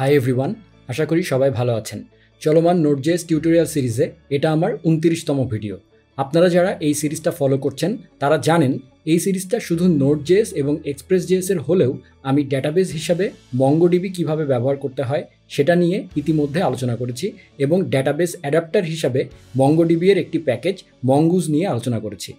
Hi everyone আশা করি সবাই ভালো আছেন চলমান নোটজেস টিউটোরিয়াল সিরিজে এটা আমার উনত্রিশতম ভিডিও আপনারা যারা এই সিরিজটা ফলো করছেন তারা জানেন এই সিরিজটা শুধু নোটজেস এবং এক্সপ্রেস জেসের হলেও আমি ডেটাবেস হিসাবে মঙ্গোডিবি কিভাবে ব্যবহার করতে হয় সেটা নিয়ে ইতিমধ্যে আলোচনা করেছি এবং ডেটাবেস অ্যাডাপ্টার হিসাবে মঙ্গোডিবি এর একটি প্যাকেজ মঙ্গুজ নিয়ে আলোচনা করেছি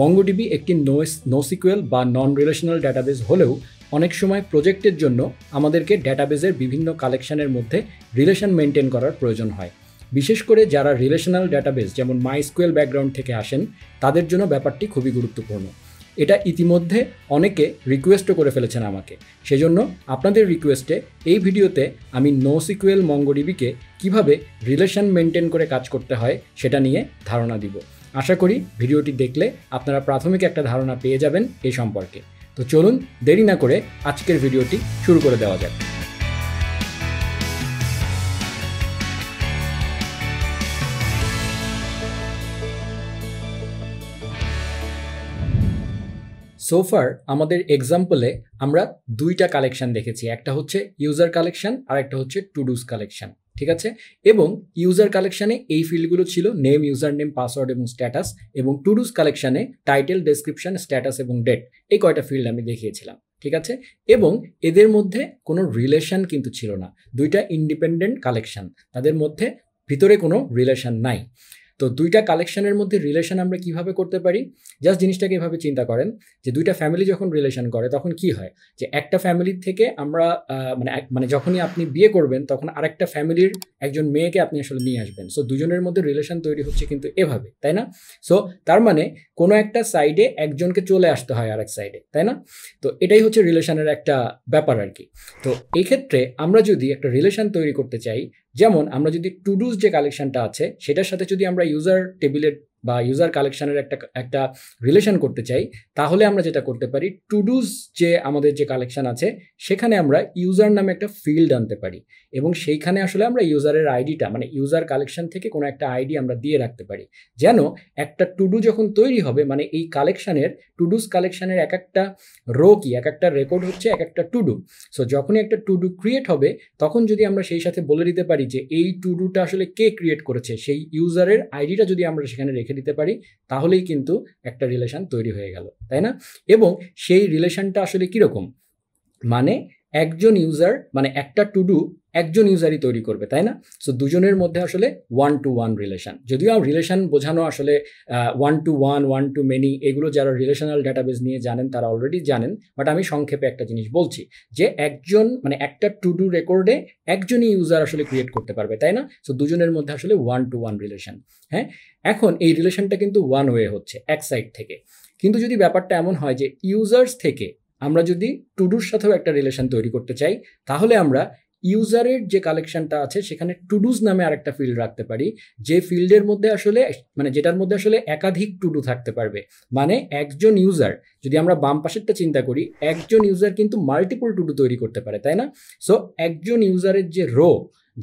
মঙ্গোডিবি একটি নো নোসিকুয়েল বা নন রিলেশনাল ডেটাবেস হলেও অনেক সময় প্রজেক্টের জন্য আমাদেরকে ডেটাবেজের বিভিন্ন কালেকশানের মধ্যে রিলেশন মেনটেন করার প্রয়োজন হয় বিশেষ করে যারা রিলেশনাল ডেটাবেজ যেমন মাইস্কুয়েল ব্যাকগ্রাউন্ড থেকে আসেন তাদের জন্য ব্যাপারটি খুবই গুরুত্বপূর্ণ এটা ইতিমধ্যে অনেকে রিকোয়েস্টও করে ফেলেছেন আমাকে সেজন্য আপনাদের রিকোয়েস্টে এই ভিডিওতে আমি নো সিকুয়েল মঙ্গডিবিকে কীভাবে রিলেশন মেনটেন করে কাজ করতে হয় সেটা নিয়ে ধারণা দিব আশা করি ভিডিওটি দেখলে আপনারা প্রাথমিক একটা ধারণা পেয়ে যাবেন এ সম্পর্কে তো চলুন দেরি না করে আজকের ভিডিওটি শুরু করে দেওয়া যাক সোফার আমাদের এক্সাম্পলে আমরা দুইটা কালেকশন দেখেছি একটা হচ্ছে ইউজার কালেকশন আর একটা হচ্ছে টু ডুস কালেকশন ঠিক আছে এবং ইউজার কালেকশানে এই ফিল্ডগুলো ছিল নেম ইউজার নেম পাসওয়ার্ড এবং স্ট্যাটাস এবং টুডুস কালেকশানে টাইটেল ডেসক্রিপশন স্ট্যাটাস এবং ডেট এই কয়টা ফিল্ড আমি দেখিয়েছিলাম ঠিক আছে এবং এদের মধ্যে কোনো রিলেশন কিন্তু ছিল না দুইটা ইন্ডিপেন্ডেন্ট কালেকশন তাদের মধ্যে ভিতরে কোনো রিলেশন নাই তো দুইটা কালেকশনের মধ্যে রিলেশন আমরা কিভাবে করতে পারি জাস্ট জিনিসটাকে এভাবে চিন্তা করেন যে দুইটা ফ্যামিলি যখন রিলেশন করে তখন কি হয় যে একটা ফ্যামিলির থেকে আমরা মানে মানে যখনই আপনি বিয়ে করবেন তখন আরেকটা ফ্যামিলির একজন মেয়েকে আপনি আসলে নিয়ে আসবেন সো দুজনের মধ্যে রিলেশন তৈরি হচ্ছে কিন্তু এভাবে তাই না সো তার মানে কোনো একটা সাইডে একজনকে চলে আসতে হয় আরেক সাইডে তাই না তো এটাই হচ্ছে রিলেশনের একটা ব্যাপার আর কি তো এই ক্ষেত্রে আমরা যদি একটা রিলেশন তৈরি করতে চাই যেমন আমরা যদি টু ডুজ যে কালেকশনটা আছে সেটার সাথে যদি আমরা user tabulate বা ইউজার কালেকশনের একটা একটা রিলেশন করতে চাই তাহলে আমরা যেটা করতে পারি টুডুস যে আমাদের যে কালেকশন আছে সেখানে আমরা ইউজার নামে একটা ফিল্ড আনতে পারি এবং সেইখানে আসলে আমরা ইউজারের আইডিটা মানে ইউজার কালেকশন থেকে কোনো একটা আইডি আমরা দিয়ে রাখতে পারি যেন একটা টুডু যখন তৈরি হবে মানে এই কালেকশনের টুডুস কালেকশানের কালেকশনের এক একটা রো কি এক একটা রেকর্ড হচ্ছে এক একটা টুডু সো যখনই একটা টুডু ক্রিয়েট হবে তখন যদি আমরা সেই সাথে বলে দিতে পারি যে এই টুডুটা আসলে কে ক্রিয়েট করেছে সেই ইউজারের আইডিটা যদি আমরা সেখানে রেখে রেখে দিতে পারি তাহলেই কিন্তু একটা রিলেশান তৈরি হয়ে গেল তাই না এবং সেই রিলেশানটা আসলে কীরকম মানে একজন ইউজার মানে একটা টু ডু একজন ইউজারই তৈরি করবে তাই না সো দুজনের মধ্যে আসলে ওয়ান টু ওয়ান রিলেশন যদিও রিলেশন বোঝানো আসলে one to one one to many এগুলো যারা রিলেশনাল ডাটাবেস নিয়ে জানেন তারা অলরেডি জানেন বাট আমি সংক্ষেপে একটা জিনিস বলছি যে একজন মানে একটা টু ডু রেকর্ডে একজনই ইউজার আসলে ক্রিয়েট করতে পারবে তাই না সো দুজনের মধ্যে আসলে ওয়ান টু ওয়ান রিলেশন হ্যাঁ এখন এই রিলেশনটা কিন্তু ওয়ান ওয়ে হচ্ছে এক সাইড থেকে কিন্তু যদি ব্যাপারটা এমন হয় যে ইউজার্স থেকে আমরা যদি টুডুর সাথেও একটা রিলেশন তৈরি করতে চাই তাহলে আমরা ইউজারের যে কালেকশনটা আছে সেখানে টুডুজ নামে আরেকটা ফিল্ড রাখতে পারি যে ফিল্ডের মধ্যে আসলে মানে যেটার মধ্যে আসলে একাধিক টুডু থাকতে পারবে মানে একজন ইউজার যদি আমরা বাম পাশেরটা চিন্তা করি একজন ইউজার কিন্তু মাল্টিপল টুডু তৈরি করতে পারে তাই না সো একজন ইউজারের যে রো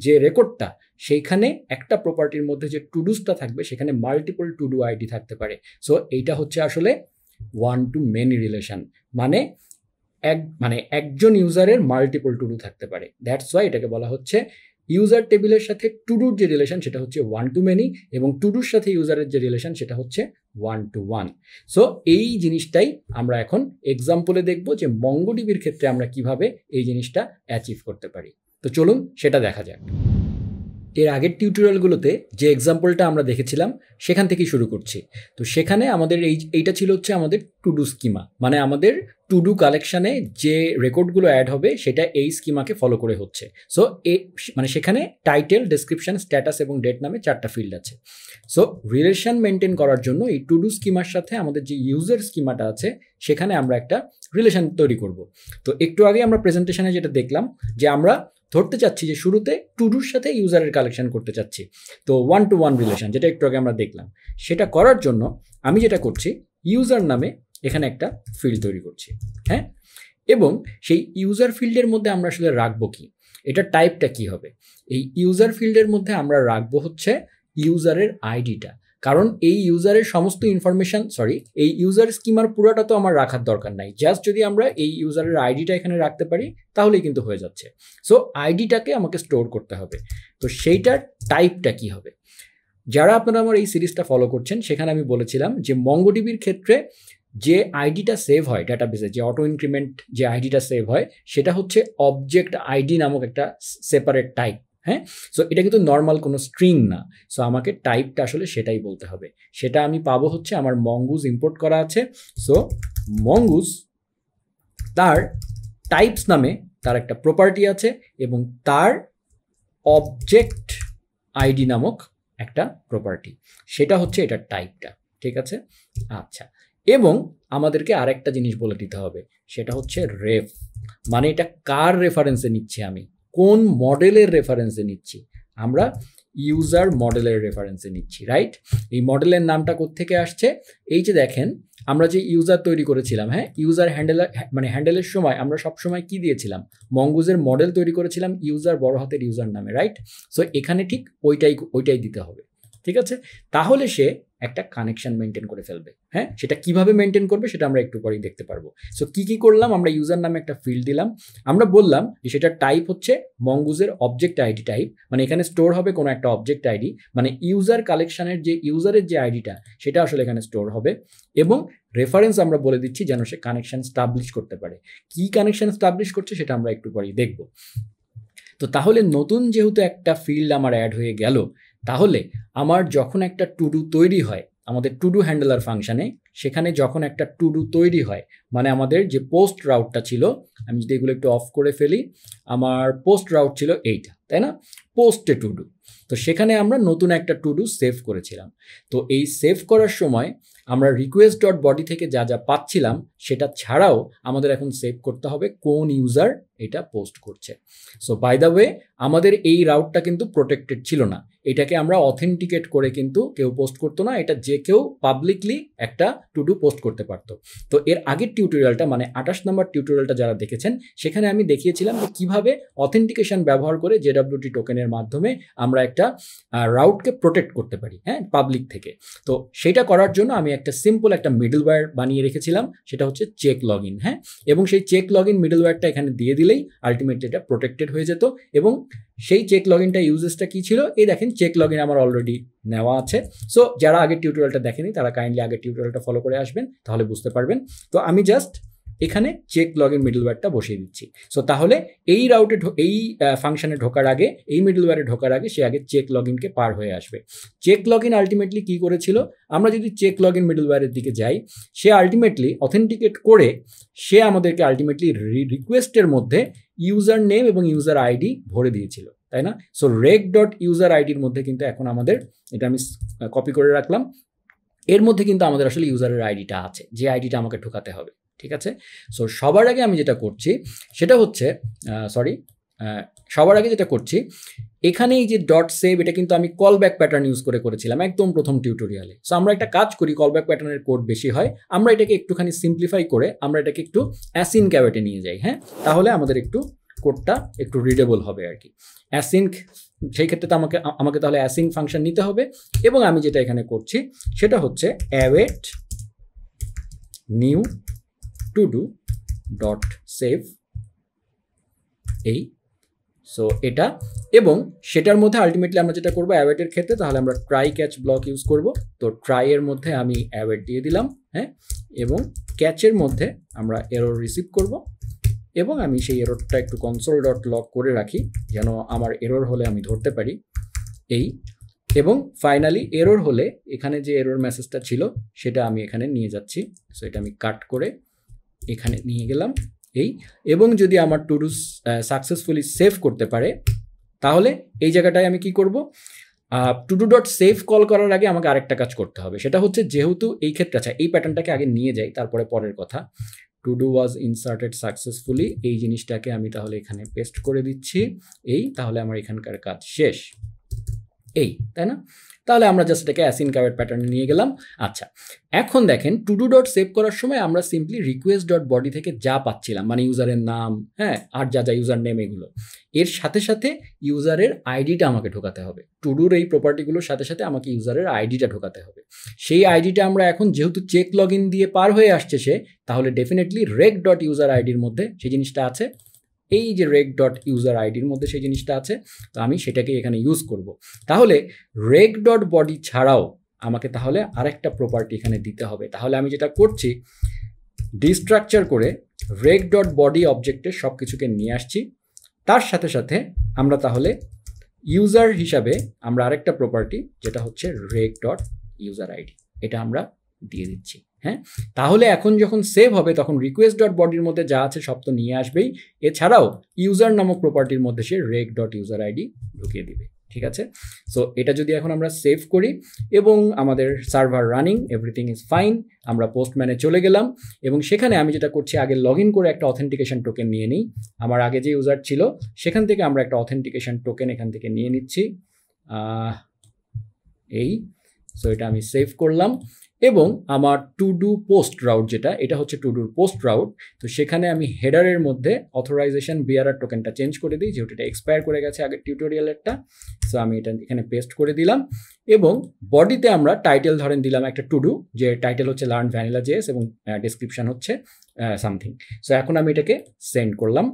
যে রেকর্ডটা সেইখানে একটা প্রপার্টির মধ্যে যে টুডুসটা থাকবে সেখানে মাল্টিপল টুডু আইডি থাকতে পারে সো এইটা হচ্ছে আসলে ওয়ান টু মেনি রিলেশন মানে এক মানে একজন ইউজারের মাল্টিপল টুডু থাকতে পারে দ্যাটস ওয়াই এটাকে বলা হচ্ছে ইউজার টেবিলের সাথে টুডুর যে রিলেশন সেটা হচ্ছে ওয়ান টু মেনি এবং টুডুর সাথে ইউজারের যে রিলেশন সেটা হচ্ছে ওয়ান টু ওয়ান সো এই জিনিসটাই আমরা এখন এক্সাম্পলে দেখব যে মঙ্গডিবির ক্ষেত্রে আমরা কিভাবে এই জিনিসটা অ্যাচিভ করতে পারি তো চলুন সেটা দেখা যাক এর আগের টিউটোরিয়ালগুলোতে যে এক্সাম্পলটা আমরা দেখেছিলাম সেখান থেকেই শুরু করছি তো সেখানে আমাদের এই এইটা ছিল হচ্ছে আমাদের টুডু স্কিমা মানে আমাদের টুডু কালেকশানে যে রেকর্ডগুলো অ্যাড হবে সেটা এই স্কিমাকে ফলো করে হচ্ছে সো এ মানে সেখানে টাইটেল ডেসক্রিপশন স্ট্যাটাস এবং ডেট নামে চারটা ফিল্ড আছে সো রিলেশন মেনটেন করার জন্য এই টুডু স্কিমার সাথে আমাদের যে ইউজার স্কিমাটা আছে সেখানে আমরা একটা রিলেশন তৈরি করব তো একটু আগে আমরা প্রেজেন্টেশনে যেটা দেখলাম যে আমরা ধরতে চাচ্ছি যে শুরুতে টু ডুর সাথে ইউজারের কালেকশন করতে চাচ্ছি তো ওয়ান টু ওয়ান রিলেশন যেটা একটু আগে আমরা দেখলাম সেটা করার জন্য আমি যেটা করছি ইউজার নামে এখানে একটা ফিল্ড তৈরি করছি হ্যাঁ এবং সেই ইউজার ফিল্ডের মধ্যে আমরা আসলে রাখবো কি এটা টাইপটা কি হবে এই ইউজার ফিল্ডের মধ্যে আমরা রাখবো হচ্ছে ইউজারের আইডিটা কারণ এই ইউজারের সমস্ত ইনফরমেশন সরি এই ইউজার স্কিমার পুরাটা তো আমার রাখার দরকার নাই জাস্ট যদি আমরা এই ইউজারের আইডিটা এখানে রাখতে পারি তাহলেই কিন্তু হয়ে যাচ্ছে সো আইডিটাকে আমাকে স্টোর করতে হবে তো সেইটার টাইপটা কি হবে যারা আপনারা আমার এই সিরিজটা ফলো করছেন সেখানে আমি বলেছিলাম যে মঙ্গোডিবির ক্ষেত্রে যে আইডিটা সেভ হয় ডাটাবেসে যে অটো ইনক্রিমেন্ট যে আইডিটা সেভ হয় সেটা হচ্ছে অবজেক্ট আইডি নামক একটা সেপারেট টাইপ হ্যাঁ সো এটা কিন্তু নর্মাল কোনো স্ট্রিং না সো আমাকে টাইপটা আসলে সেটাই বলতে হবে সেটা আমি পাবো হচ্ছে আমার মঙ্গুজ ইম্পোর্ট করা আছে সো মঙ্গুজ তার টাইপস নামে তার একটা প্রপার্টি আছে এবং তার অবজেক্ট আইডি নামক একটা প্রপার্টি সেটা হচ্ছে এটার টাইপটা ঠিক আছে আচ্ছা এবং আমাদেরকে আরেকটা জিনিস বলে দিতে হবে সেটা হচ্ছে রেফ মানে এটা কার রেফারেন্সে নিচ্ছি আমি কোন মডেলের রেফারেন্সে নিচ্ছি আমরা ইউজার মডেলের রেফারেন্সে নিচ্ছি রাইট এই মডেলের নামটা থেকে আসছে এই যে দেখেন আমরা যে ইউজার তৈরি করেছিলাম হ্যাঁ ইউজার হ্যান্ডেল মানে হ্যান্ডেলের সময় আমরা সব সময় কি দিয়েছিলাম মঙ্গুজের মডেল তৈরি করেছিলাম ইউজার বড় হাতের ইউজার নামে রাইট সো এখানে ঠিক ওইটাই ওইটাই দিতে হবে ঠিক আছে তাহলে সে একটা কানেকশন মেনটেন করে ফেলবে হ্যাঁ সেটা কিভাবে মেনটেন করবে সেটা আমরা একটু পরেই দেখতে পারবো সো কি কি করলাম আমরা ইউজার নামে একটা ফিল্ড দিলাম আমরা বললাম যে সেটা টাইপ হচ্ছে মঙ্গুজের অবজেক্ট আইডি টাইপ মানে এখানে স্টোর হবে কোনো একটা অবজেক্ট আইডি মানে ইউজার কালেকশনের যে ইউজারের যে আইডিটা সেটা আসলে এখানে স্টোর হবে এবং রেফারেন্স আমরা বলে দিচ্ছি যেন সে কানেকশন স্টাবলিশ করতে পারে কি কানেকশন স্টাবলিশ করছে সেটা আমরা একটু পরেই দেখব তো তাহলে নতুন যেহেতু একটা ফিল্ড আমার অ্যাড হয়ে গেল তাহলে আমার যখন একটা টু ডু তৈরি হয় আমাদের টু ডু হ্যান্ডেলার ফাংশানে সেখানে যখন একটা টু ডু তৈরি হয় মানে আমাদের যে পোস্ট রাউটটা ছিল আমি যদি এগুলো একটু অফ করে ফেলি আমার পোস্ট রাউট ছিল এইটা তাই না পোস্টে টু ডু তো সেখানে আমরা নতুন একটা টু ডু সেভ করেছিলাম তো এই সেভ করার সময় আমরা রিকোয়েস্ট ডট বডি থেকে যা যা পাচ্ছিলাম সেটা ছাড়াও আমাদের এখন সেভ করতে হবে কোন ইউজার এটা পোস্ট করছে সো বাই দ্য ওয়ে আমাদের এই রাউটটা কিন্তু প্রোটেক্টেড ছিল না এটাকে আমরা অথেন্টিকেট করে কিন্তু কেউ পোস্ট করতো না এটা যে কেউ পাবলিকলি একটা টু ডু পোস্ট করতে পারতো তো এর আগের টিউটোরিয়ালটা মানে আঠাশ নম্বর টিউটোরিয়ালটা যারা দেখেছেন সেখানে আমি দেখিয়েছিলাম যে কীভাবে অথেন্টিকেশন ব্যবহার করে জেডাব্লিউটি টোকেনের মাধ্যমে আমরা একটা রাউটকে প্রোটেক্ট করতে পারি হ্যাঁ পাবলিক থেকে তো সেটা করার জন্য আমি একটা সিম্পল একটা মিডল ওয়্যার বানিয়ে রেখেছিলাম সেটা হচ্ছে চেক লগ ইন হ্যাঁ এবং সেই চেক লগ ইন মিডল ওয়্যারটা এখানে দিয়ে দিলেই আলটিমেটলি এটা প্রোটেক্টেড হয়ে যেত এবং সেই চেক লগ ইনটা ইউজেসটা কী ছিল এই দেখেন চেক লগ ইন আমার অলরেডি নেওয়া আছে সো যারা আগে টিউটোরিয়ালটা দেখেনি তারা কাইন্ডলি আগে টিউটোরিয়ালটা ফলো করে আসবেন তাহলে বুঝতে পারবেন তো আমি জাস্ট এখানে চেক লগের মিডলওয়্যারটা বসিয়ে দিচ্ছি সো তাহলে এই রাউটে এই ফাংশনে ঢোকার আগে এই মিডলওয়্যারে ঢোকার আগে সে আগে চেক লগ ইনকে পার হয়ে আসবে চেক লগ ইন আলটিমেটলি কী করেছিল আমরা যদি চেক লগ ইন মিডলওয়্যারের দিকে যাই সে আলটিমেটলি অথেন্টিকেট করে সে আমাদেরকে আলটিমেটলি রিকোয়েস্টের মধ্যে ইউজার নেম এবং ইউজার আইডি ভরে দিয়েছিল তাই না সো রেক ডট ইউজার আইডির মধ্যে কিন্তু এখন আমাদের এটা আমি কপি করে রাখলাম এর মধ্যে কিন্তু আমাদের আসলে ইউজারের আইডিটা আছে যে আইডিটা আমাকে ঢোকাতে হবে ঠিক আছে সো সবার আগে আমি যেটা করছি সেটা হচ্ছে সরি সবার আগে যেটা করছি এখানে এই যে ডট সেভ এটা কিন্তু আমি কল ব্যাক প্যাটার্ন ইউজ করে করেছিলাম একদম প্রথম টিউটোরিয়ালে সো আমরা একটা কাজ করি কল ব্যাক প্যাটার্নের কোড বেশি হয় আমরা এটাকে একটুখানি সিম্পলিফাই করে আমরা এটাকে একটু অ্যাসিন ক্যাবেটে নিয়ে যাই হ্যাঁ তাহলে আমাদের একটু কোডটা একটু রিডেবল হবে আর কি অ্যাসিন সেই ক্ষেত্রে তো আমাকে আমাকে তাহলে অ্যাসিন ফাংশন নিতে হবে এবং আমি যেটা এখানে করছি সেটা হচ্ছে await new to do dot save এই সো এটা এবং সেটার মধ্যে আলটিমেটলি আমরা যেটা করবো অ্যাওয়েটের ক্ষেত্রে তাহলে আমরা ট্রাই ক্যাচ ব্লক ইউজ করব তো ট্রাইয়ের মধ্যে আমি অ্যাওয়েট দিয়ে দিলাম হ্যাঁ এবং ক্যাচের মধ্যে আমরা এরর রিসিভ করব এবং আমি সেই এররটা একটু কনসোল ডট লক করে রাখি যেন আমার এরর হলে আমি ধরতে পারি এই এবং ফাইনালি এরর হলে এখানে যে এরর মেসেজটা ছিল সেটা আমি এখানে নিয়ে যাচ্ছি সো এটা আমি কাট করে এখানে নিয়ে গেলাম এই এবং যদি আমার টু ডু সাকসেসফুলি সেভ করতে পারে তাহলে এই জায়গাটায় আমি কি করব to do dot save call করার আগে আমাকে আরেকটা কাজ করতে হবে সেটা হচ্ছে যেহেতু এই ক্ষেত্রে আচ্ছা এই প্যাটার্নটাকে আগে নিয়ে যাই তারপরে পরের কথা to do was inserted successfully এই জিনিসটাকে আমি তাহলে এখানে পেস্ট করে দিচ্ছি এই তাহলে আমার এখানকার কাজ শেষ এই তাই না তাহলে আমরা জাস্ট এটাকে অ্যাসিন কাভার প্যাটার্নে নিয়ে গেলাম আচ্ছা এখন দেখেন টু ডু ডট সেভ করার সময় আমরা সিম্পলি রিকোয়েস্ট ডট বডি থেকে যা পাচ্ছিলাম মানে ইউজারের নাম হ্যাঁ আর যা যা ইউজার নেম এগুলো এর সাথে সাথে ইউজারের আইডিটা আমাকে ঢোকাতে হবে টু ডুর এই প্রপার্টিগুলোর সাথে সাথে আমাকে ইউজারের আইডিটা ঢোকাতে হবে সেই আইডিটা আমরা এখন যেহেতু চেক লগ দিয়ে পার হয়ে আসছে সে তাহলে ডেফিনেটলি রেক ডট ইউজার আইডির মধ্যে সেই জিনিসটা আছে এই যে রেগ ডট ইউজার আইডির মধ্যে সেই জিনিসটা আছে তো আমি সেটাকে এখানে ইউজ করব। তাহলে রেগ ডট বডি ছাড়াও আমাকে তাহলে আরেকটা প্রপার্টি এখানে দিতে হবে তাহলে আমি যেটা করছি ডিস্ট্রাকচার করে রেগ ডট বডি অবজেক্টের সব কিছুকে নিয়ে আসছি তার সাথে সাথে আমরা তাহলে ইউজার হিসাবে আমরা আরেকটা প্রপার্টি যেটা হচ্ছে রেগ ডট ইউজার আইডি এটা আমরা দিয়ে দিচ্ছি হ্যাঁ তাহলে এখন যখন সেভ হবে তখন রিকোয়েস্ট ডট বডির মধ্যে যা আছে সব তো নিয়ে আসবেই এছাড়াও ইউজার নামক প্রপার্টির মধ্যে সে রেক ডট ইউজার আইডি ঢুকিয়ে দিবে ঠিক আছে সো এটা যদি এখন আমরা সেভ করি এবং আমাদের server running everything is fine আমরা পোস্টম্যানে চলে গেলাম এবং সেখানে আমি যেটা করছি আগে লগ ইন করে একটা অথেন্টিকেশন টোকেন নিয়ে নিই আমার আগে যে ইউজার ছিল সেখান থেকে আমরা একটা অথেন্টিকেশন টোকেন এখান থেকে নিয়ে নিচ্ছি এই সো এটা আমি সেভ করলাম এবং আমার টু ডু পোস্ট রাউট যেটা এটা হচ্ছে টু ডুর পোস্ট রাউট তো সেখানে আমি হেডারের মধ্যে অথরাইজেশন বিআরআর টোকেনটা চেঞ্জ করে দিই যেহেতু এটা এক্সপায়ার করে গেছে আগের টিউটোরিয়ালেরটা সো আমি এটা এখানে পেস্ট করে দিলাম এবং বডিতে আমরা টাইটেল ধরেন দিলাম একটা টু ডু যে টাইটেল হচ্ছে লার্ন ভ্যানিলা জেস এবং ডিসক্রিপশান হচ্ছে সামথিং সো এখন আমি এটাকে সেন্ড করলাম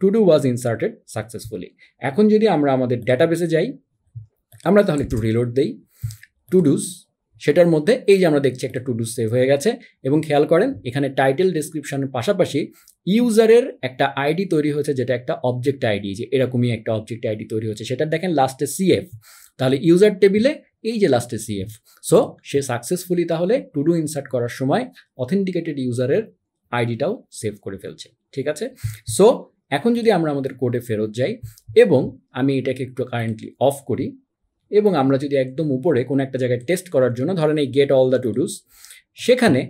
to do was inserted successfully এখন যদি আমরা আমাদের ডেটাবেসে যাই আমরা তাহলে একটু রিলোড দিই টু ডুস সেটার মধ্যে এই যে আমরা দেখছি একটা টু ডু সেভ হয়ে গেছে এবং খেয়াল করেন এখানে টাইটেল ডিসক্রিপশনের পাশাপাশি ইউজারের একটা আইডি তৈরি হয়েছে যেটা একটা অবজেক্ট আইডি যে এরকমই একটা অবজেক্ট আইডি তৈরি হচ্ছে সেটা দেখেন লাস্টে সিএফ তাহলে ইউজার টেবিলে এই যে লাস্টে সিএফ সো সে সাকসেসফুলি তাহলে টু ডু ইনসার্ট করার সময় অথেন্টিকেটেড ইউজারের আইডিটাও সেভ করে ফেলছে ঠিক আছে সো এখন যদি আমরা আমাদের কোডে ফেরত যাই এবং আমি এটাকে একটু কারেন্টলি অফ করি এবং আমরা যদি একদম উপরে কোনো একটা জায়গায় টেস্ট করার জন্য ধরেন এই get all the todos সেখানে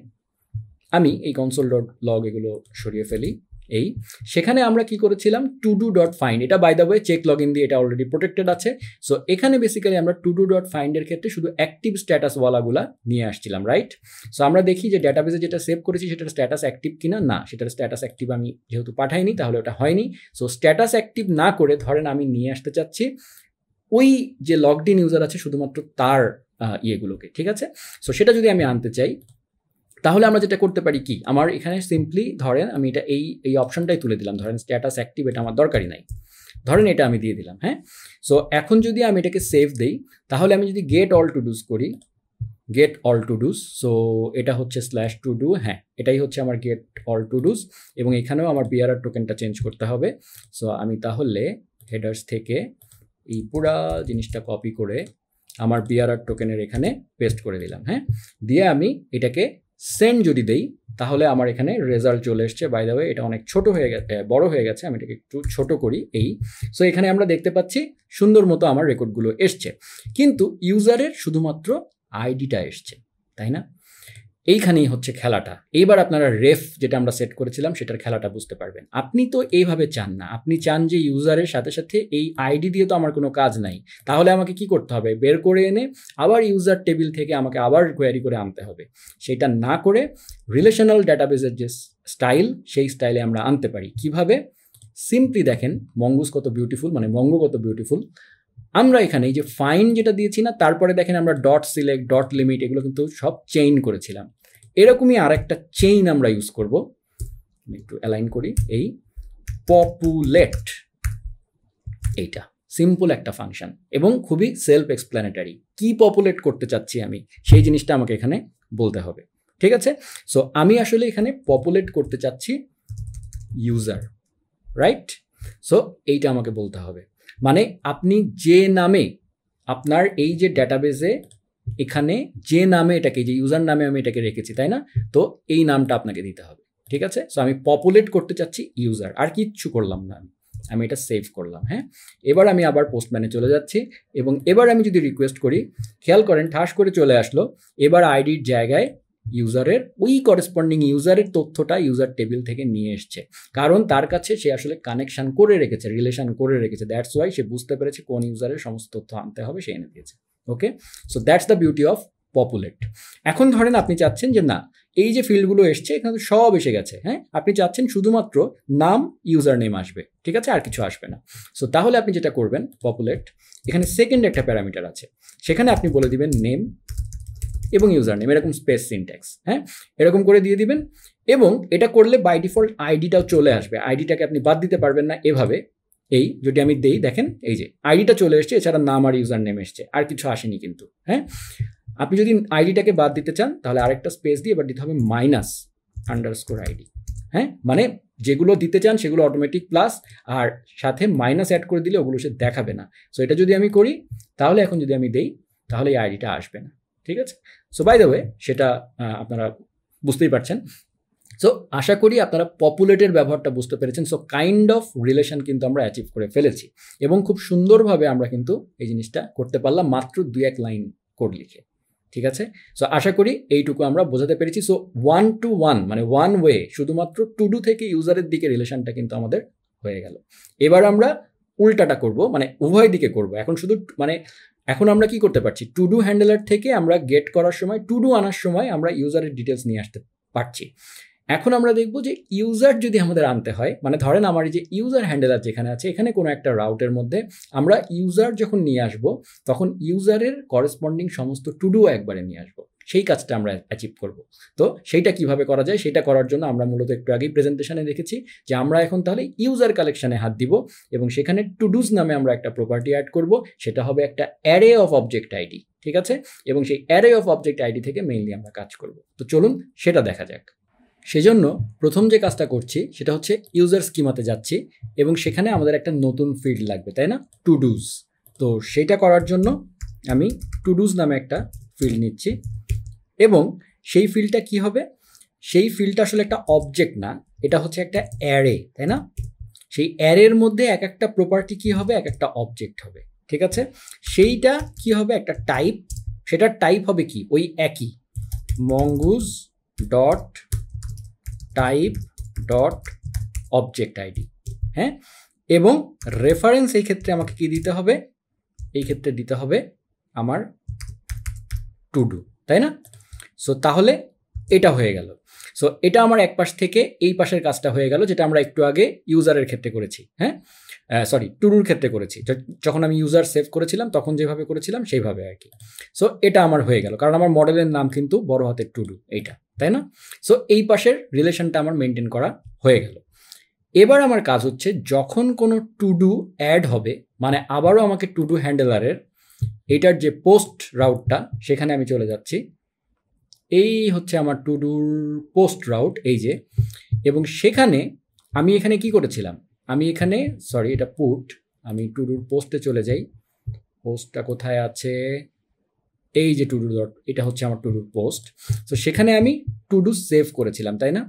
আমি এই কনসোল ডট লগ এগুলো সরিয়ে ফেলি এই সেখানে আমরা কি করেছিলাম টু ডু ডট ফাইন্ড এটা by the way check log in দিয়ে এটা অলরেডি প্রোটেক্টেড আছে সো এখানে বেসিক্যালি আমরা টু ডু ডট ফাইন্ডের ক্ষেত্রে শুধু অ্যাক্টিভ স্ট্যাটাসওয়ালাগুলা নিয়ে আসছিলাম রাইট সো আমরা দেখি যে ডেটাবেসে যেটা সেভ করেছি সেটার স্ট্যাটাস অ্যাক্টিভ কিনা না সেটার স্ট্যাটাস অ্যাক্টিভ আমি যেহেতু পাঠাইনি তাহলে ওটা হয়নি সো স্ট্যাটাস অ্যাক্টিভ না করে ধরেন আমি নিয়ে আসতে চাচ্ছি ওই যে লগড ইন ইউজার আছে শুধুমাত্র তার ইয়েগুলোকে ঠিক আছে সো সেটা যদি আমি আনতে চাই তাহলে আমরা যেটা করতে পারি কি আমার এখানে সিম্পলি ধরেন আমি এটা এই এই অপশনটাই তুলে দিলাম ধরেন স্ট্যাটাস অ্যাক্টিভ এটা আমার দরকারই নাই ধরেন এটা আমি দিয়ে দিলাম হ্যাঁ সো এখন যদি আমি এটাকে সেভ দেই তাহলে আমি যদি গেট অল টু ডুস করি get all todos so এটা হচ্ছে স্ল্যাশ টু ডু হ্যাঁ এটাই হচ্ছে আমার গেট অল টু ডুস এবং এখানেও আমার বিআরআর টোকেনটা চেঞ্জ করতে হবে সো আমি তাহলে হেডার্স থেকে এই পুরা জিনিসটা কপি করে আমার বিআরআর টোকেনের এখানে পেস্ট করে দিলাম হ্যাঁ দিয়ে আমি এটাকে সেন্ড যদি দেই তাহলে আমার এখানে রেজাল্ট চলে এসছে বাই দ্য ওয়ে এটা অনেক ছোট হয়ে গেছে হ্যাঁ, বড় হয়ে গেছে আমি এটাকে একটু ছোট করি এই সো এখানে আমরা দেখতে পাচ্ছি সুন্দর মতো আমার রেকর্ডগুলো এসছে কিন্তু ইউজারের শুধুমাত্র আইডিটা এসছে তাই না এইখানেই হচ্ছে খেলাটা এইবার আপনারা রেফ যেটা আমরা সেট করেছিলাম সেটার খেলাটা বুঝতে পারবেন আপনি তো এইভাবে চান না আপনি চান যে ইউজারের সাথে সাথে এই আইডি দিয়ে তো আমার কোনো কাজ নাই তাহলে আমাকে কি করতে হবে বের করে এনে আবার ইউজার টেবিল থেকে আমাকে আবার কোয়ারি করে আনতে হবে সেটা না করে রিলেশনাল ডাটাবেসের যে স্টাইল সেই স্টাইলে আমরা আনতে পারি কিভাবে সিম্পলি দেখেন মঙ্গুস কত বিউটিফুল মানে মঙ্গ কত বিউটিফুল আমরা এখানে এই যে ফাইন যেটা দিয়েছি না তারপরে দেখেন আমরা ডট সিলেক্ট ডট লিমিট এগুলো কিন্তু সব চেইন করেছিলাম এরকমই আর একটা চেইন আমরা ইউজ করব একটু অ্যালাইন করি এই পপুলেট এইটা সিম্পল একটা ফাংশন এবং খুবই সেলফ এক্সপ্ল্যানেটারি কি পপুলেট করতে চাচ্ছি আমি সেই জিনিসটা আমাকে এখানে বলতে হবে ঠিক আছে সো আমি আসলে এখানে পপুলেট করতে চাচ্ছি ইউজার রাইট সো এইটা আমাকে বলতে হবে মানে আপনি যে নামে আপনার এই যে ডাটাবেসে এখানে যে নামে এটাকে যে ইউজার নামে আমি এটাকে রেখেছি তাই না তো এই নামটা আপনাকে দিতে হবে ঠিক আছে সো আমি পপুলেট করতে চাচ্ছি ইউজার আর কিচ্ছু করলাম না আমি আমি এটা সেভ করলাম হ্যাঁ এবার আমি আবার পোস্টম্যানে চলে যাচ্ছি এবং এবার আমি যদি রিকোয়েস্ট করি খেয়াল করেন ঠাস করে চলে আসলো এবার আইডির জায়গায় ইউজারের ওই করেসপন্ডিং ইউজারের তথ্যটা ইউজার টেবিল থেকে নিয়ে এসছে কারণ তার কাছে সে আসলে কানেকশন করে রেখেছে রিলেশন করে রেখেছে দ্যাটস ওয়াই সে বুঝতে পেরেছে কোন ইউজারের সমস্ত তথ্য আনতে হবে সে এনে দিয়েছে okay so that's the beauty of populate এখন ধরেন আপনি চাচ্ছেন যে না এই যে ফিল্ডগুলো এসছে এখানে সব এসে গেছে হ্যাঁ আপনি চাচ্ছেন শুধুমাত্র নাম ইউজার নেম আসবে ঠিক আছে আর কিছু আসবে না সো তাহলে আপনি যেটা করবেন পপুলেট এখানে সেকেন্ড একটা প্যারামিটার আছে সেখানে আপনি বলে দিবেন নেম এবং ইউজার নেম এরকম স্পেস সিনট্যাক্স হ্যাঁ এরকম করে দিয়ে দিবেন এবং এটা করলে বাই ডিফল্ট আইডিটাও চলে আসবে আইডিটাকে আপনি বাদ দিতে পারবেন না এভাবে এই যদি আমি দেই দেখেন এই যে আইডিটা চলে এসছে এছাড়া নাম আর ইউজার নেম এসছে আর কিছু আসেনি কিন্তু হ্যাঁ আপনি যদি আইডিটাকে বাদ দিতে চান তাহলে আরেকটা স্পেস দিয়ে এবার দিতে হবে মাইনাস আন্ডারস্কোর আইডি হ্যাঁ মানে যেগুলো দিতে চান সেগুলো অটোমেটিক প্লাস আর সাথে মাইনাস অ্যাড করে দিলে ওগুলো সে দেখাবে না সো এটা যদি আমি করি তাহলে এখন যদি আমি দেই তাহলে এই আইডিটা আসবে না ঠিক আছে সো বাই দ্য ওয়ে সেটা আপনারা বুঝতেই পারছেন সো আশা করি আপনারা পপুলেটের ব্যবহারটা বুঝতে পেরেছেন সো কাইন্ড অফ রিলেশন কিন্তু আমরা অ্যাচিভ করে ফেলেছি এবং খুব সুন্দরভাবে আমরা কিন্তু এই জিনিসটা করতে পারলাম মাত্র দু এক লাইন কোড লিখে ঠিক আছে সো আশা করি এইটুকু আমরা বোঝাতে পেরেছি সো ওয়ান টু ওয়ান মানে ওয়ান ওয়ে শুধুমাত্র টু ডু থেকে ইউজারের দিকে রিলেশনটা কিন্তু আমাদের হয়ে গেল এবার আমরা উল্টাটা করব মানে উভয় দিকে করব এখন শুধু মানে এখন আমরা কি করতে পারছি টু ডু হ্যান্ডেলার থেকে আমরা গেট করার সময় টু ডু আনার সময় আমরা ইউজারের ডিটেলস নিয়ে আসতে পারছি এখন আমরা দেখব যে ইউজার যদি আমাদের আনতে হয় মানে ধরেন আমার যে ইউজার হ্যান্ডেলার যেখানে আছে এখানে কোনো একটা রাউটের মধ্যে আমরা ইউজার যখন নিয়ে আসব তখন ইউজারের করেসপন্ডিং সমস্ত টু ডু একবারে নিয়ে আসবো সেই কাজটা আমরা অ্যাচিভ করব তো সেইটা কিভাবে করা যায় সেটা করার জন্য আমরা মূলত একটু আগেই প্রেজেন্টেশনে দেখেছি যে আমরা এখন তাহলে ইউজার কালেকশানে হাত দিব এবং সেখানে টু ডুজ নামে আমরা একটা প্রপার্টি অ্যাড করব সেটা হবে একটা অ্যারে অফ অবজেক্ট আইডি ঠিক আছে এবং সেই অ্যারে অফ অবজেক্ট আইডি থেকে মেইনলি আমরা কাজ করব তো চলুন সেটা দেখা যাক সেজন্য প্রথম যে কাজটা করছি সেটা হচ্ছে ইউজার স্কিমাতে যাচ্ছি এবং সেখানে আমাদের একটা নতুন ফিল্ড লাগবে তাই না টু ডুজ তো সেটা করার জন্য আমি টু ডুজ নামে একটা ফিল্ড নিচ্ছি এবং সেই ফিল্ডটা কি হবে সেই ফিল্ডটা আসলে একটা অবজেক্ট না এটা হচ্ছে একটা অ্যারে তাই না সেই অ্যারের মধ্যে এক একটা প্রপার্টি কি হবে এক একটা অবজেক্ট হবে ঠিক আছে সেইটা কি হবে একটা টাইপ সেটার টাইপ হবে কি ওই একই Mongoose dot type dot object ID হ্যাঁ এবং রেফারেন্স এই ক্ষেত্রে আমাকে কি দিতে হবে এই ক্ষেত্রে দিতে হবে আমার টু ডু তাই না সো তাহলে এটা হয়ে গেল সো এটা আমার এক পাশ থেকে এই পাশের কাজটা হয়ে গেল যেটা আমরা একটু আগে ইউজারের ক্ষেত্রে করেছি হ্যাঁ সরি টুরুর ক্ষেত্রে করেছি যখন আমি ইউজার সেভ করেছিলাম তখন যেভাবে করেছিলাম সেইভাবে আর কি সো এটা আমার হয়ে গেল কারণ আমার মডেলের নাম কিন্তু বড় হাতের টুডু এইটা তাই না সো এই পাশের রিলেশনটা আমার মেনটেন করা হয়ে গেল এবার আমার কাজ হচ্ছে যখন কোনো টুডু অ্যাড হবে মানে আবারও আমাকে টুডু হ্যান্ডেলারের এটার যে পোস্ট রাউটটা সেখানে আমি চলে যাচ্ছি এই হচ্ছে আমার টুডুর পোস্ট রাউট এই যে এবং সেখানে আমি এখানে কি করেছিলাম আমি এখানে সরি এটা পুট আমি টুডুর পোস্টে চলে যাই পোস্টটা কোথায় আছে এই যে টুডু ডট এটা হচ্ছে আমার টুডুর পোস্ট তো সেখানে আমি টুডু সেভ করেছিলাম তাই না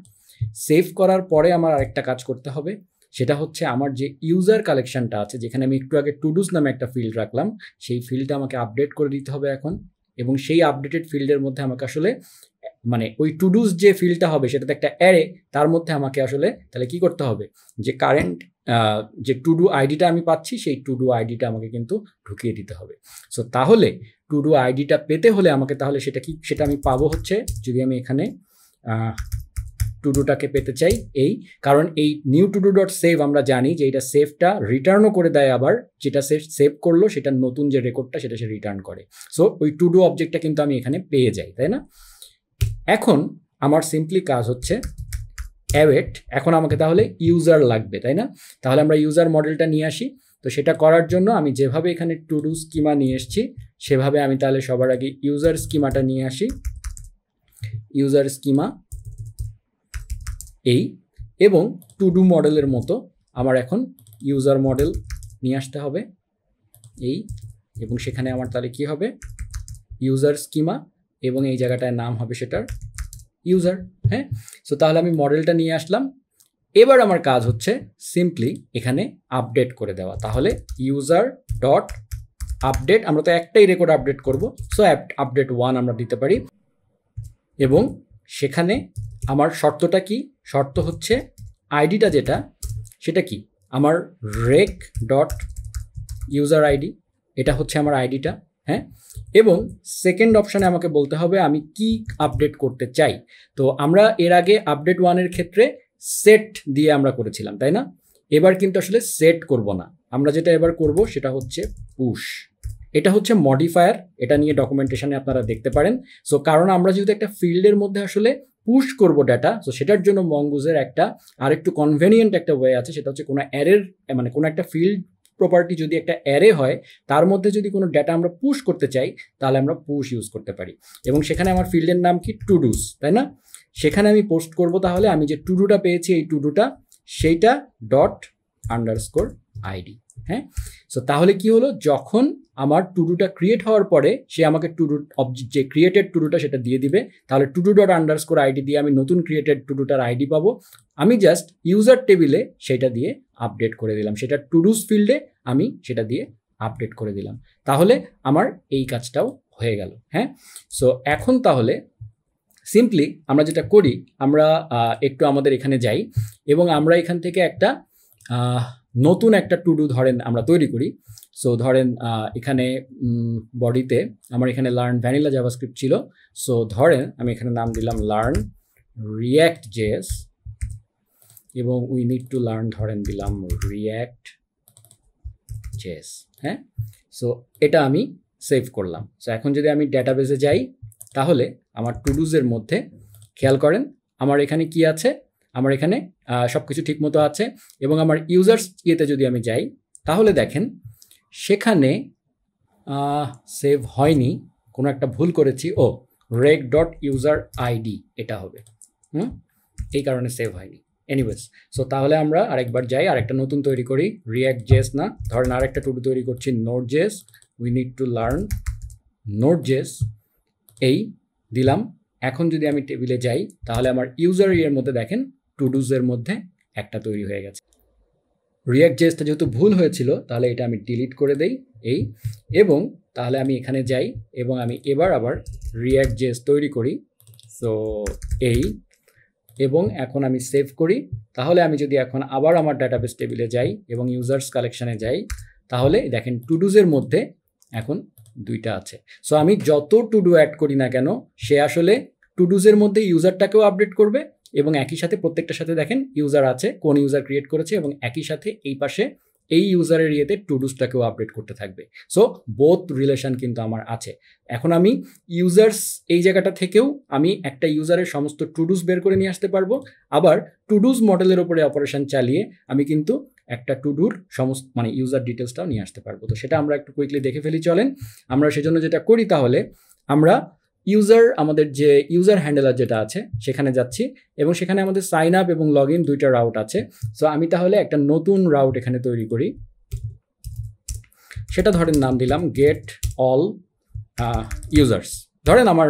সেভ করার পরে আমার আরেকটা কাজ করতে হবে সেটা হচ্ছে আমার যে ইউজার কালেকশনটা আছে যেখানে আমি একটু আগে টুডুস নামে একটা ফিল্ড রাখলাম সেই ফিল্ডটা আমাকে আপডেট করে দিতে হবে এখন এবং সেই আপডেটেড ফিল্ডের মধ্যে আমাকে আসলে মানে ওই টু যে ফিল্ডটা হবে সেটা তো একটা অ্যারে তার মধ্যে আমাকে আসলে তাহলে কি করতে হবে যে কারেন্ট যে টু ডু আইডিটা আমি পাচ্ছি সেই টু ডু আইডিটা আমাকে কিন্তু ঢুকিয়ে দিতে হবে সো তাহলে টু ডু আইডিটা পেতে হলে আমাকে তাহলে সেটা কি সেটা আমি পাবো হচ্ছে যদি আমি এখানে টুডুটাকে পেতে চাই এই কারণ এই new to do dot save আমরা জানি যে এটা সেভটা রিটার্নও করে দেয় আবার যেটা সে সেভ করলো সেটা নতুন যে রেকর্ডটা সেটা সে রিটার্ন করে সো ওই টুডু অবজেক্টটা কিন্তু আমি এখানে পেয়ে যাই তাই না এখন আমার সিম্পলি কাজ হচ্ছে অ্যাওয়েট এখন আমাকে তাহলে ইউজার লাগবে তাই না তাহলে আমরা ইউজার মডেলটা নিয়ে আসি তো সেটা করার জন্য আমি যেভাবে এখানে টুডু স্কিমা নিয়ে এসেছি সেভাবে আমি তাহলে সবার আগে ইউজার স্কিমাটা নিয়ে আসি ইউজার স্কিমা এই এবং টু ডু মডেলের মতো আমার এখন ইউজার মডেল নিয়ে আসতে হবে এই এবং সেখানে আমার তাহলে কি হবে ইউজার স্কিমা এবং এই জায়গাটায় নাম হবে সেটার ইউজার হ্যাঁ সো তাহলে আমি মডেলটা নিয়ে আসলাম এবার আমার কাজ হচ্ছে সিম্পলি এখানে আপডেট করে দেওয়া তাহলে ইউজার ডট আপডেট আমরা তো একটাই রেকর্ড আপডেট করব সো আপডেট ওয়ান আমরা দিতে পারি এবং সেখানে আমার শর্তটা কি শর্ত হচ্ছে আইডিটা যেটা সেটা কি আমার রেক ডট ইউজার আইডি এটা হচ্ছে আমার আইডিটা হ্যাঁ এবং সেকেন্ড অপশানে আমাকে বলতে হবে আমি কি আপডেট করতে চাই তো আমরা এর আগে আপডেট ওয়ানের ক্ষেত্রে সেট দিয়ে আমরা করেছিলাম তাই না এবার কিন্তু আসলে সেট করব না আমরা যেটা এবার করব সেটা হচ্ছে পুশ এটা হচ্ছে মডিফায়ার এটা নিয়ে ডকুমেন্টেশনে আপনারা দেখতে পারেন সো কারণ আমরা যেহেতু একটা ফিল্ডের মধ্যে আসলে পুশ করব ডাটা সো সেটার জন্য মঙ্গুজের একটা আরেকটু কনভেনিয়েন্ট একটা ওয়ে আছে সেটা হচ্ছে কোনো অ্যারের মানে কোনো একটা ফিল্ড প্রপার্টি যদি একটা অ্যারে হয় তার মধ্যে যদি কোনো ডেটা আমরা পুশ করতে চাই তাহলে আমরা পুশ ইউজ করতে পারি এবং সেখানে আমার ফিল্ডের নাম কি টু ডুস তাই না সেখানে আমি পোস্ট করব তাহলে আমি যে টু ডুটা পেয়েছি এই টু ডুটা সেইটা ডট আন্ডারস্কোর আইডি হ্যাঁ সো তাহলে কি হলো যখন আমার টুডুটা ক্রিয়েট হওয়ার পরে সে আমাকে টুডু অবজেক্ট যে ক্রিয়েটেড টুডুটা সেটা দিয়ে দিবে তাহলে টুডু ডট আন্ডারস্কোর আইডি দিয়ে আমি নতুন ক্রিয়েটেড টুডুটার আইডি পাবো আমি জাস্ট ইউজার টেবিলে সেটা দিয়ে আপডেট করে দিলাম সেটা টুডুস ফিল্ডে আমি সেটা দিয়ে আপডেট করে দিলাম তাহলে আমার এই কাজটাও হয়ে গেল হ্যাঁ সো এখন তাহলে সিম্পলি আমরা যেটা করি আমরা একটু আমাদের এখানে যাই এবং আমরা এখান থেকে একটা নতুন একটা টু ডু ধরেন আমরা তৈরি করি সো ধরেন এখানে বডিতে আমার এখানে লার্ন ভ্যানিলা জাভাস্ক্রিপ্ট ছিল সো ধরেন আমি এখানে নাম দিলাম লার্ন রিয়্যাক্ট জেস এবং উই নিড টু লার্ন ধরেন দিলাম রিয়্যাক্ট জেস হ্যাঁ সো এটা আমি সেভ করলাম সো এখন যদি আমি ডাটাবেসে যাই তাহলে আমার টু ডুজের মধ্যে খেয়াল করেন আমার এখানে কি আছে আমার এখানে সব কিছু ঠিক মতো আছে এবং আমার ইউজার্স ইয়েতে যদি আমি যাই তাহলে দেখেন সেখানে সেভ হয়নি কোনো একটা ভুল করেছি ও রেক ডট ইউজার আইডি এটা হবে হুম এই কারণে সেভ হয়নি এনিওয়েজ সো তাহলে আমরা আরেকবার যাই আরেকটা নতুন তৈরি করি রিয়াক্ট জেস না ধরেন আরেকটা টুডু তৈরি করছি Node JS we need to learn Node JS এই দিলাম এখন যদি আমি টেবিলে যাই তাহলে আমার ইউজার ইয়ের মধ্যে দেখেন টু ডুজের মধ্যে একটা তৈরি হয়ে গেছে রিয়াক্ট জেসটা যেহেতু ভুল হয়েছিল তাহলে এটা আমি ডিলিট করে দেই এই এবং তাহলে আমি এখানে যাই এবং আমি এবার আবার রিয়াক্ট জেস তৈরি করি সো এই এবং এখন আমি সেভ করি তাহলে আমি যদি এখন আবার আমার ডাটাবেস টেবিলে যাই এবং ইউজার্স কালেকশানে যাই তাহলে দেখেন টু ডুজের মধ্যে এখন দুইটা আছে সো আমি যত টু ডু অ্যাড করি না কেন সে আসলে টু ডুজের মধ্যে ইউজারটাকেও আপডেট করবে এবং একই সাথে প্রত্যেকটার সাথে দেখেন ইউজার আছে কোন ইউজার ক্রিয়েট করেছে এবং একই সাথে এই পাশে এই ইউজারের ইয়েতে টুডুসটাকেও আপডেট করতে থাকবে সো বোথ রিলেশন কিন্তু আমার আছে এখন আমি ইউজার্স এই জায়গাটা থেকেও আমি একটা ইউজারের সমস্ত টুডুস বের করে নিয়ে আসতে পারবো আবার টুডুস মডেলের ওপরে অপারেশন চালিয়ে আমি কিন্তু একটা টুডুর সমস্ত মানে ইউজার ডিটেলসটাও নিয়ে আসতে পারবো তো সেটা আমরা একটু কুইকলি দেখে ফেলি চলেন আমরা সেজন্য যেটা করি তাহলে আমরা ইউজার আমাদের যে ইউজার হ্যান্ডেলার যেটা আছে সেখানে যাচ্ছি এবং সেখানে আমাদের সাইন আপ এবং লগ ইন দুইটা রাউট আছে সো আমি তাহলে একটা নতুন রাউট এখানে তৈরি করি সেটা ধরেন নাম দিলাম গেট অল ইউজার্স ধরেন আমার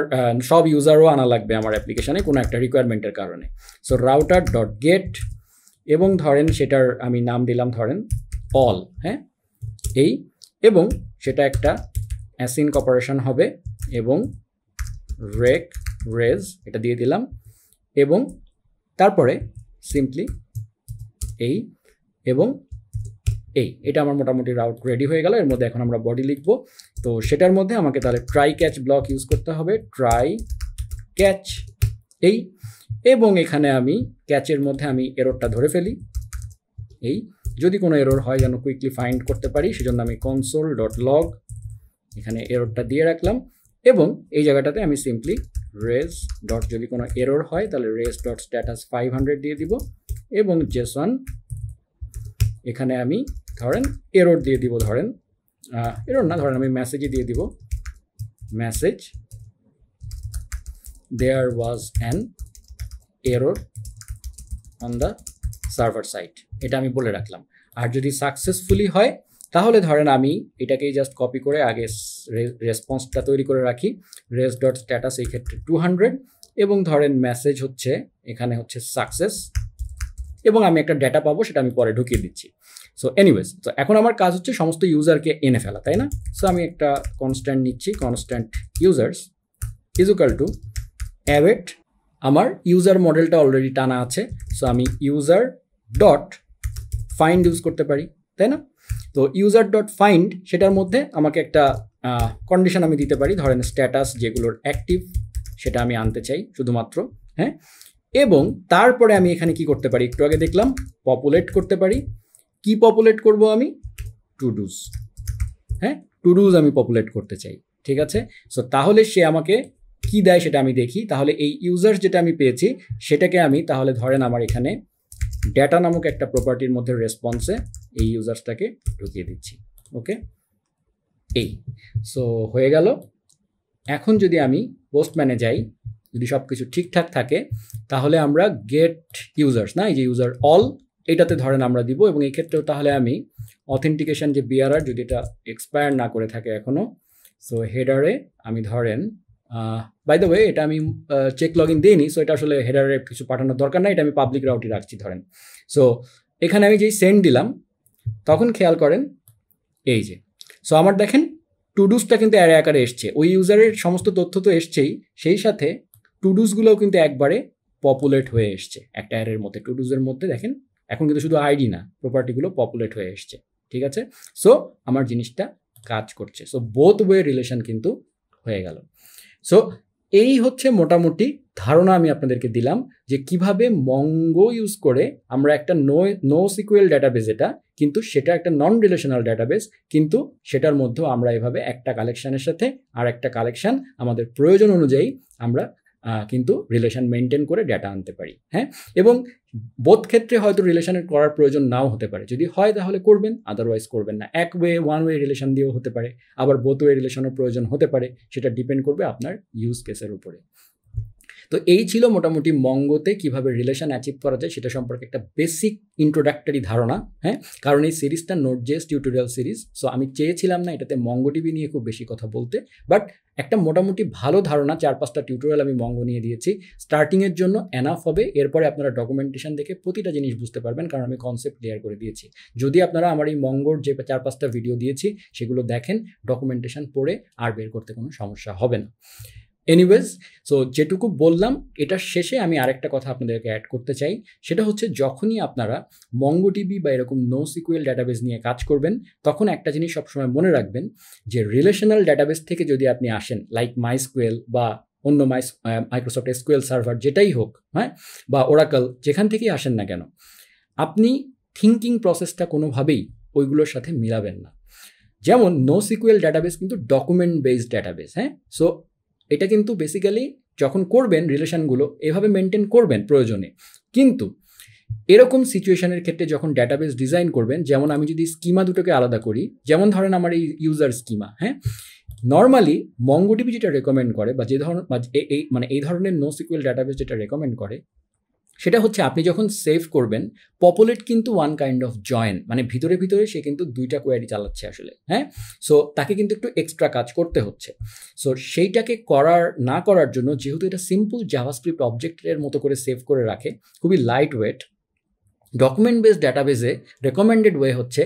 সব ইউজারও আনা লাগবে আমার অ্যাপ্লিকেশানে কোনো একটা রিকোয়ারমেন্টের কারণে সো রাউটার ডট গেট এবং ধরেন সেটার আমি নাম দিলাম ধরেন অল হ্যাঁ এই এবং সেটা একটা অ্যাসিন কপারেশন হবে এবং রেক রেজ এটা দিয়ে দিলাম এবং তারপরে সিম্পলি এই এবং এই এটা আমার মোটামুটি রাউট রেডি হয়ে গেল এর মধ্যে এখন আমরা বডি লিখব তো সেটার মধ্যে আমাকে তাহলে ট্রাই ক্যাচ ব্লক ইউজ করতে হবে ট্রাই ক্যাচ এই এবং এখানে আমি ক্যাচের মধ্যে আমি এরোরটা ধরে ফেলি এই যদি কোনো এরোর হয় যেন কুইকলি ফাইন্ড করতে পারি সেজন্য আমি কনসোল ডট লগ এখানে এরোরটা দিয়ে রাখলাম এবং এই জায়গাটাতে আমি সিম্পলি রেস ডট যদি কোনো এরর হয় তাহলে res dot status five hundred দিয়ে দিব এবং জেসন এখানে আমি ধরেন এরর দিয়ে দিব ধরেন এরর না ধরেন আমি মেসেজই দিয়ে দিব message there was an error on the server side এটা আমি বলে রাখলাম আর যদি সাকসেসফুলি হয় তাহলে ধরেন আমি এটাকেই জাস্ট কপি করে আগে রেসপন্সটা তৈরি করে রাখি রেস ডট স্ট্যাটাস এই ক্ষেত্রে টু হান্ড্রেড এবং ধরেন মেসেজ হচ্ছে এখানে হচ্ছে সাকসেস এবং আমি একটা ডেটা পাবো সেটা আমি পরে ঢুকিয়ে দিচ্ছি সো এনিওয়েজ তো এখন আমার কাজ হচ্ছে সমস্ত ইউজারকে এনে ফেলা তাই না সো আমি একটা কনস্ট্যান্ট নিচ্ছি constant users equal to await আমার ইউজার মডেলটা অলরেডি টানা আছে সো আমি ইউজার ডট ফাইন্ড ইউজ করতে পারি তাই না তো ইউজার ডট ফাইন্ড সেটার মধ্যে আমাকে একটা কন্ডিশন আমি দিতে পারি ধরেন স্ট্যাটাস যেগুলোর অ্যাক্টিভ সেটা আমি আনতে চাই শুধুমাত্র হ্যাঁ এবং তারপরে আমি এখানে কি করতে পারি একটু আগে দেখলাম পপুলেট করতে পারি কি পপুলেট করব আমি টু ডুজ হ্যাঁ টু ডুজ আমি পপুলেট করতে চাই ঠিক আছে সো তাহলে সে আমাকে কি দেয় সেটা আমি দেখি তাহলে এই ইউজার্স যেটা আমি পেয়েছি সেটাকে আমি তাহলে ধরেন আমার এখানে ডেটা নামক একটা প্রপার্টির মধ্যে রেসপন্সে এই ইউজার্সটাকে ঢুকিয়ে দিচ্ছি ওকে এই সো হয়ে গেল এখন যদি আমি পোস্টম্যানে যাই যদি সব কিছু ঠিকঠাক থাকে তাহলে আমরা গেট ইউজার্স না এই যে ইউজার অল এটাতে ধরেন আমরা দিব এবং এই ক্ষেত্রেও তাহলে আমি অথেন্টিকেশন যে বিআরআর যদি এটা এক্সপায়ার না করে থাকে এখনও সো হেডারে আমি ধরেন বাই দ্য ওয়ে এটা আমি চেক লগ ইন দিইনি সো এটা আসলে হেডারে কিছু পাঠানোর দরকার নাই এটা আমি পাবলিক রাউটে রাখছি ধরেন সো এখানে আমি যেই সেন্ড দিলাম তখন খেয়াল করেন এই যে সো আমার দেখেন টু ডুসটা কিন্তু অ্যারে আকারে এসছে ওই ইউজারের সমস্ত তথ্য তো এসছেই সেই সাথে টু ডুসগুলোও কিন্তু একবারে পপুলেট হয়ে এসছে একটা অ্যারের মধ্যে টু মধ্যে দেখেন এখন কিন্তু শুধু আইডি না প্রপার্টিগুলো পপুলেট হয়ে এসছে ঠিক আছে সো আমার জিনিসটা কাজ করছে সো বোথ ওয়ে রিলেশন কিন্তু হয়ে গেল সো এই হচ্ছে মোটামুটি ধারণা আমি আপনাদেরকে দিলাম যে কিভাবে মঙ্গো ইউজ করে আমরা একটা নো নো সিকুয়েল ডাটাবেস এটা কিন্তু সেটা একটা নন রিলেশনাল ডাটাবেস কিন্তু সেটার মধ্যেও আমরা এভাবে একটা কালেকশানের সাথে আর একটা কালেকশান আমাদের প্রয়োজন অনুযায়ী আমরা কিন্তু রিলেশন মেনটেন করে ডেটা আনতে পারি হ্যাঁ এবং বোধ ক্ষেত্রে হয়তো রিলেশনের করার প্রয়োজন নাও হতে পারে যদি হয় তাহলে করবেন আদারওয়াইজ করবেন না এক ওয়ে ওয়ান ওয়ে রিলেশন দিয়েও হতে পারে আবার বোথ ওয়ে রিলেশনের প্রয়োজন হতে পারে সেটা ডিপেন্ড করবে আপনার ইউজ কেসের উপরে তো এই ছিল মোটামুটি মঙ্গতে কিভাবে রিলেশন অ্যাচিভ করা যায় সেটা সম্পর্কে একটা বেসিক ইন্ট্রোডাক্টরি ধারণা হ্যাঁ কারণ এই সিরিজটা Node JS tutorial series so আমি চেয়েছিলাম না এটাতে মঙ্গ টিভি নিয়ে খুব বেশি কথা বলতে বাট একটা মোটামুটি ভালো ধারণা চার পাঁচটা টিউটোরিয়াল আমি মঙ্গ নিয়ে দিয়েছি স্টার্টিংয়ের জন্য অ্যানাফ হবে এরপরে আপনারা ডকুমেন্টেশন দেখে প্রতিটা জিনিস বুঝতে পারবেন কারণ আমি কনসেপ্ট ক্লিয়ার করে দিয়েছি যদি আপনারা আমার এই মঙ্গর যে চার পাঁচটা ভিডিও দিয়েছি সেগুলো দেখেন ডকুমেন্টেশন পড়ে আর বের করতে কোনো সমস্যা হবে না এনিওয়েজ সো যেটুকু বললাম এটার শেষে আমি আরেকটা কথা আপনাদেরকে অ্যাড করতে চাই সেটা হচ্ছে যখনই আপনারা টিভি বা এরকম নো সিকুয়েল ডাটাবেস নিয়ে কাজ করবেন তখন একটা জিনিস সবসময় মনে রাখবেন যে রিলেশনাল ডাটাবেস থেকে যদি আপনি আসেন লাইক মাইস্কুয়েল বা অন্য মাইস মাইক্রোসফট এসকুয়েল সার্ভার যেটাই হোক হ্যাঁ বা ওরাকল যেখান থেকেই আসেন না কেন আপনি থিঙ্কিং প্রসেসটা কোনোভাবেই ওইগুলোর সাথে মিলাবেন না যেমন নো সিকুয়েল ডাটাবেস কিন্তু ডকুমেন্ট বেসড ডাটাবেস হ্যাঁ সো এটা কিন্তু বেসিক্যালি যখন করবেন রিলেশনগুলো এভাবে মেনটেন করবেন প্রয়োজনে কিন্তু এরকম সিচুয়েশনের ক্ষেত্রে যখন ডাটাবেস ডিজাইন করবেন যেমন আমি যদি স্কিমা দুটোকে আলাদা করি যেমন ধরেন আমার এই ইউজার স্কিমা হ্যাঁ নর্মালি মঙ্গোডিপি যেটা রেকমেন্ড করে বা যে ধরনের মানে এই ধরনের নো সিকুয়েল ডাটাবেস যেটা রেকমেন্ড করে সেটা হচ্ছে আপনি যখন সেভ করবেন পপুলেট কিন্তু ওয়ান কাইন্ড অফ জয়েন মানে ভিতরে ভিতরে সে কিন্তু দুইটা কোয়ারি চালাচ্ছে আসলে হ্যাঁ সো তাকে কিন্তু একটু এক্সট্রা কাজ করতে হচ্ছে সো সেইটাকে করার না করার জন্য যেহেতু এটা সিম্পল জাভাস্ক্রিপ্ট অবজেক্টের মতো করে সেভ করে রাখে খুবই লাইট ওয়েট ডকুমেন্ট বেস ডাটাবেসে রেকমেন্ডেড ওয়ে হচ্ছে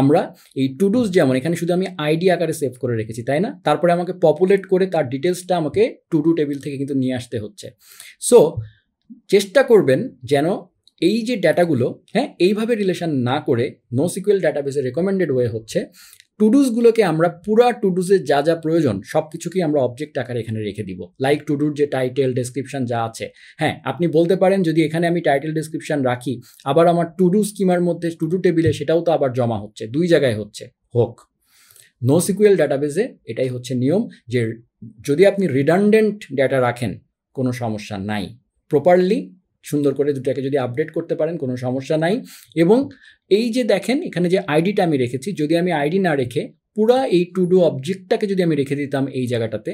আমরা এই টু ডুস যেমন এখানে শুধু আমি আইডি আকারে সেভ করে রেখেছি তাই না তারপরে আমাকে পপুলেট করে তার ডিটেলসটা আমাকে টু ডু টেবিল থেকে কিন্তু নিয়ে আসতে হচ্ছে সো চেষ্টা করবেন যেন এই যে ডাটাগুলো হ্যাঁ এইভাবে রিলেশন না করে নো সিকুয়েল ডাটাবেসে রেকমেন্ডেড ওয়ে হচ্ছে টুডুসগুলোকে আমরা পুরা টুডুসের যা যা প্রয়োজন সব কিছুকেই আমরা অবজেক্ট আকারে এখানে রেখে দিব লাইক টুডুর যে টাইটেল ডেসক্রিপশন যা আছে হ্যাঁ আপনি বলতে পারেন যদি এখানে আমি টাইটেল ডেসক্রিপশান রাখি আবার আমার টুডু স্কিমার মধ্যে টুডু টেবিলে সেটাও তো আবার জমা হচ্ছে দুই জায়গায় হচ্ছে হোক নো সিকুয়েল ডাটাবেসে এটাই হচ্ছে নিয়ম যে যদি আপনি রিডান্ডেন্ট ডেটা রাখেন কোনো সমস্যা নাই প্রপারলি সুন্দর করে দুটাকে যদি আপডেট করতে পারেন কোনো সমস্যা নাই এবং এই যে দেখেন এখানে যে আইডিটা আমি রেখেছি যদি আমি আইডি না রেখে পুরা এই টু ডু অবজেক্টটাকে যদি আমি রেখে দিতাম এই জায়গাটাতে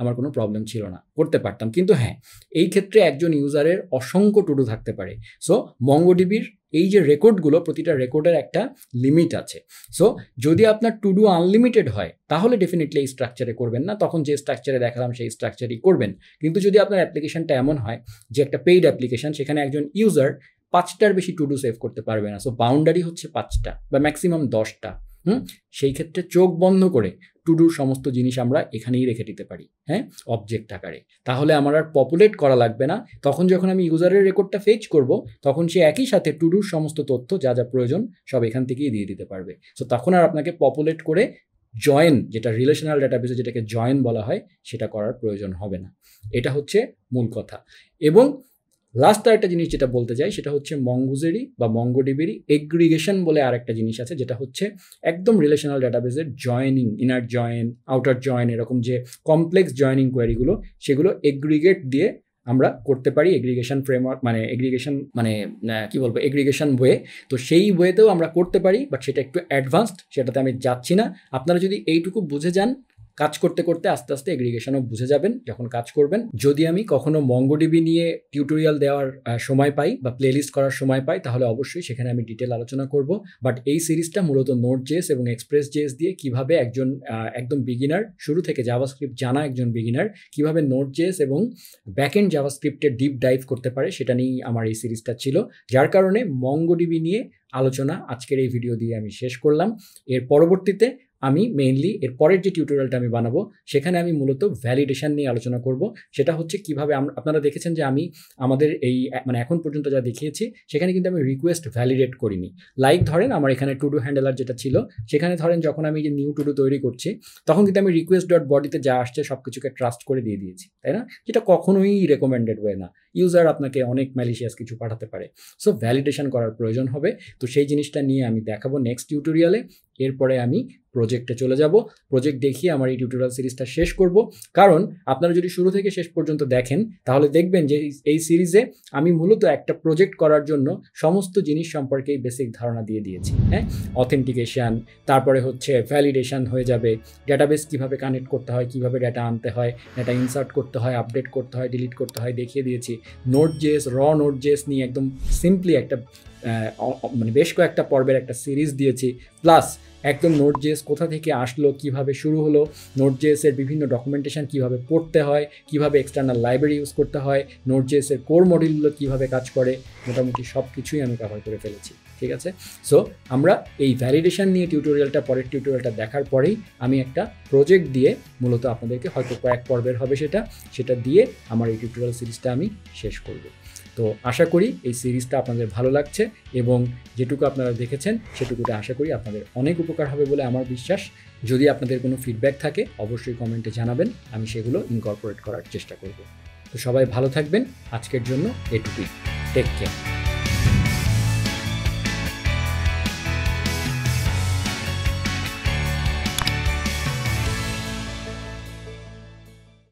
আমার কোনো প্রবলেম ছিল না করতে পারতাম কিন্তু হ্যাঁ এই ক্ষেত্রে একজন ইউজারের অসংখ্য টুডু থাকতে পারে সো মঙ্গোডিবির এই যে রেকর্ডগুলো প্রতিটা রেকর্ডের একটা লিমিট আছে সো যদি আপনার টুডু আনলিমিটেড হয় তাহলে ডেফিনেটলি এই স্ট্রাকচারে করবেন না তখন যে স্ট্রাকচারে দেখালাম সেই স্ট্রাকচারই করবেন কিন্তু যদি আপনার অ্যাপ্লিকেশনটা এমন হয় যে একটা পেইড অ্যাপ্লিকেশন সেখানে একজন ইউজার পাঁচটার বেশি টুডু সেভ করতে পারবে না সো বাউন্ডারি হচ্ছে পাঁচটা বা ম্যাক্সিমাম দশটা হুম সেই ক্ষেত্রে চোখ বন্ধ করে টু ডুর সমস্ত জিনিস আমরা এখানেই রেখে দিতে পারি হ্যাঁ অবজেক্ট আকারে তাহলে আমার আর পপুলেট করা লাগবে না তখন যখন আমি ইউজারের রেকর্ডটা ফেচ করব তখন সে একই সাথে টু ডুর সমস্ত তথ্য যা যা প্রয়োজন সব এখান থেকেই দিয়ে দিতে পারবে সো তখন আর আপনাকে পপুলেট করে জয়েন যেটা রিলেশনাল ডাটাবেসে যেটাকে জয়েন বলা হয় সেটা করার প্রয়োজন হবে না এটা হচ্ছে মূল কথা এবং লাস্ট আরেকটা জিনিস যেটা বলতে চাই সেটা হচ্ছে মঙ্গুজেরি বা মঙ্গোডিবেরি এগ্রিগেশন বলে আরেকটা জিনিস আছে যেটা হচ্ছে একদম রিলেশনাল ডাটাবেসের joining inner join outer join এরকম যে কমপ্লেক্স জয়নিং কোয়ারিগুলো সেগুলো এগ্রিগেট দিয়ে আমরা করতে পারি এগ্রিগেশন ফ্রেমওয়ার্ক মানে এগ্রিগেশন মানে কি বলবো এগ্রিগেশন বয়ে তো সেই বয়েতেও আমরা করতে পারি বাট সেটা একটু অ্যাডভান্সড সেটাতে আমি যাচ্ছি না আপনারা যদি এইটুকু বুঝে যান কাজ করতে করতে আস্তে আস্তে এগ্রিগেশনও বুঝে যাবেন যখন কাজ করবেন যদি আমি কখনো মঙ্গোডিবি নিয়ে টিউটোরিয়াল দেওয়ার সময় পাই বা প্লে করার সময় পাই তাহলে অবশ্যই সেখানে আমি ডিটেল আলোচনা করব বাট এই সিরিজটা মূলত নোট জেস এবং এক্সপ্রেস জেস দিয়ে কিভাবে একজন একদম বিগিনার শুরু থেকে জাভাস্ক্রিপ্ট জানা একজন বিগিনার কিভাবে নোট জেস এবং ব্যাকএন্ড জাভাস্ক্রিপ্টে ডিপ ডাইভ করতে পারে সেটা নিয়েই আমার এই সিরিজটা ছিল যার কারণে মঙ্গোডিবি নিয়ে আলোচনা আজকের এই ভিডিও দিয়ে আমি শেষ করলাম এর পরবর্তীতে আমি মেইনলি এর পরের যে টিউটোরিয়ালটা আমি বানাবো সেখানে আমি মূলত ভ্যালিডেশন নিয়ে আলোচনা করব সেটা হচ্ছে কিভাবে আপনারা দেখেছেন যে আমি আমাদের এই মানে এখন পর্যন্ত যা দেখিয়েছি সেখানে কিন্তু আমি রিকোয়েস্ট ভ্যালিডেট করিনি লাইক ধরেন আমার এখানে টুডু হ্যান্ডেলার যেটা ছিল সেখানে ধরেন যখন আমি যে নিউ টুডু তৈরি করছি তখন কিন্তু আমি রিকোয়েস্ট ডট বডিতে যা আসছে সব কিছুকে ট্রাস্ট করে দিয়ে দিয়েছি তাই না যেটা কখনোই রেকমেন্ডেড হয়ে না ইউজার আপনাকে অনেক ম্যালিশিয়াস কিছু পাঠাতে পারে সো ভ্যালিডেশন করার প্রয়োজন হবে তো সেই জিনিসটা নিয়ে আমি দেখাবো নেক্সট টিউটোরিয়ালে এরপরে আমি প্রজেক্টে চলে যাব প্রজেক্ট দেখিয়ে আমার এই টিউটোরিয়াল সিরিজটা শেষ করব কারণ আপনারা যদি শুরু থেকে শেষ পর্যন্ত দেখেন তাহলে দেখবেন যে এই সিরিজে আমি মূলত একটা প্রজেক্ট করার জন্য সমস্ত জিনিস সম্পর্কে বেসিক ধারণা দিয়ে দিয়েছি হ্যাঁ অথেন্টিকেশান তারপরে হচ্ছে ভ্যালিডেশান হয়ে যাবে ডেটাবেস কিভাবে কানেক্ট করতে হয় কিভাবে ডেটা আনতে হয় ডেটা ইনসার্ট করতে হয় আপডেট করতে হয় ডিলিট করতে হয় দেখিয়ে দিয়েছি নোট জেস র নোট জেস নিয়ে একদম সিম্পলি একটা মানে বেশ কয়েকটা পর্বের একটা সিরিজ দিয়েছি প্লাস একদম নোট জেস কোথা থেকে আসলো কিভাবে শুরু হলো নোট জেসের বিভিন্ন ডকুমেন্টেশন কিভাবে পড়তে হয় কিভাবে এক্সটার্নাল লাইব্রেরি ইউজ করতে হয় নোট জেসের কোর মডিউলগুলো কীভাবে কাজ করে মোটামুটি সব কিছুই আমি কভার করে ফেলেছি ঠিক আছে সো আমরা এই ভ্যালিডেশন নিয়ে টিউটোরিয়ালটা পরের টিউটোরিয়ালটা দেখার পরেই আমি একটা প্রজেক্ট দিয়ে মূলত আপনাদেরকে হয়তো কয়েক পর্বের হবে সেটা সেটা দিয়ে আমার এই টিউটোরিয়াল সিরিজটা আমি শেষ করব তো আশা করি এই সিরিজটা আপনাদের ভালো লাগছে এবং যেটুকু আপনারা দেখেছেন সেটুকুটা আশা করি আপনাদের অনেক উপকার হবে বলে আমার বিশ্বাস যদি আপনাদের কোনো ফিডব্যাক থাকে অবশ্যই কমেন্টে জানাবেন আমি সেগুলো ইনকর্পোরেট করার চেষ্টা করব তো সবাই ভালো থাকবেন আজকের জন্য এটুকুই টেক কেয়ার